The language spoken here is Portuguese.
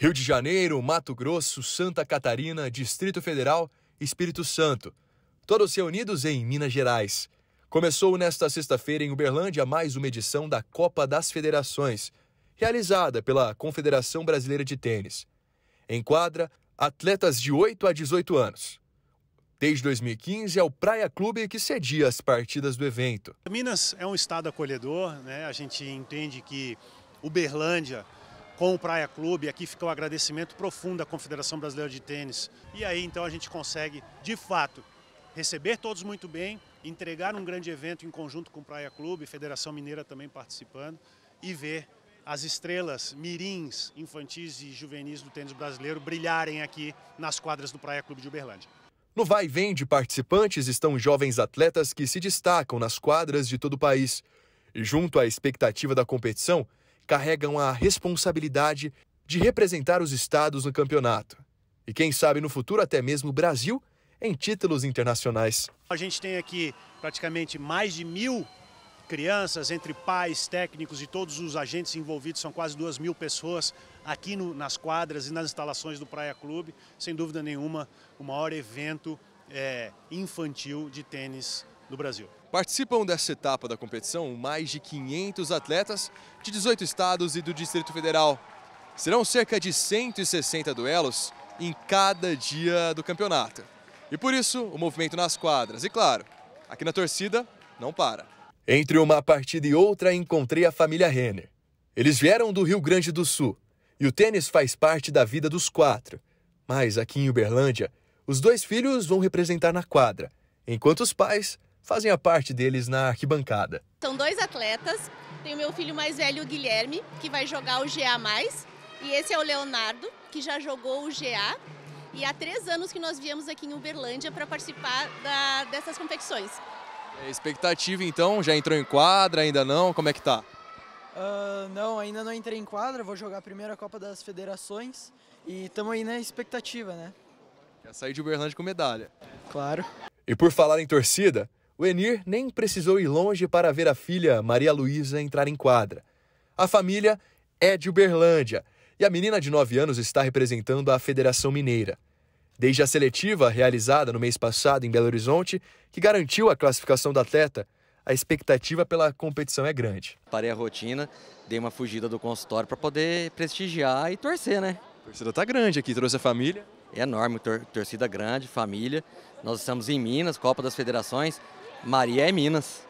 Rio de Janeiro, Mato Grosso, Santa Catarina, Distrito Federal, Espírito Santo, todos reunidos em Minas Gerais. Começou nesta sexta-feira em Uberlândia mais uma edição da Copa das Federações, realizada pela Confederação Brasileira de Tênis. Enquadra atletas de 8 a 18 anos. Desde 2015 é o Praia Clube que cedia as partidas do evento. Minas é um estado acolhedor, né? a gente entende que Uberlândia com o Praia Clube. Aqui fica o um agradecimento profundo à Confederação Brasileira de Tênis. E aí então a gente consegue, de fato, receber todos muito bem, entregar um grande evento em conjunto com o Praia Clube, Federação Mineira também participando, e ver as estrelas mirins infantis e juvenis do tênis brasileiro brilharem aqui nas quadras do Praia Clube de Uberlândia. No vai e vem de participantes estão jovens atletas que se destacam nas quadras de todo o país. E junto à expectativa da competição, carregam a responsabilidade de representar os estados no campeonato. E quem sabe no futuro até mesmo o Brasil em títulos internacionais. A gente tem aqui praticamente mais de mil crianças, entre pais, técnicos e todos os agentes envolvidos, são quase duas mil pessoas aqui no, nas quadras e nas instalações do Praia Clube. Sem dúvida nenhuma, o maior evento é, infantil de tênis do Brasil. Participam dessa etapa da competição mais de 500 atletas de 18 estados e do Distrito Federal. Serão cerca de 160 duelos em cada dia do campeonato. E por isso, o movimento nas quadras. E claro, aqui na torcida, não para. Entre uma partida e outra, encontrei a família Renner. Eles vieram do Rio Grande do Sul e o tênis faz parte da vida dos quatro. Mas aqui em Uberlândia, os dois filhos vão representar na quadra, enquanto os pais fazem a parte deles na arquibancada. São dois atletas. Tem o meu filho mais velho, o Guilherme, que vai jogar o GA. E esse é o Leonardo, que já jogou o GA. E há três anos que nós viemos aqui em Uberlândia para participar da, dessas competições. É, expectativa então? Já entrou em quadra? Ainda não? Como é que tá? Uh, não, ainda não entrei em quadra. Vou jogar a primeira Copa das Federações. E estamos aí na expectativa, né? Quer sair de Uberlândia com medalha. Claro. E por falar em torcida, o Enir nem precisou ir longe para ver a filha Maria Luísa entrar em quadra. A família é de Uberlândia e a menina de 9 anos está representando a Federação Mineira. Desde a seletiva realizada no mês passado em Belo Horizonte, que garantiu a classificação da atleta, a expectativa pela competição é grande. Parei a rotina, dei uma fugida do consultório para poder prestigiar e torcer, né? A torcida está grande aqui, trouxe a família. É enorme, tor torcida grande, família. Nós estamos em Minas, Copa das Federações. Maria é Minas.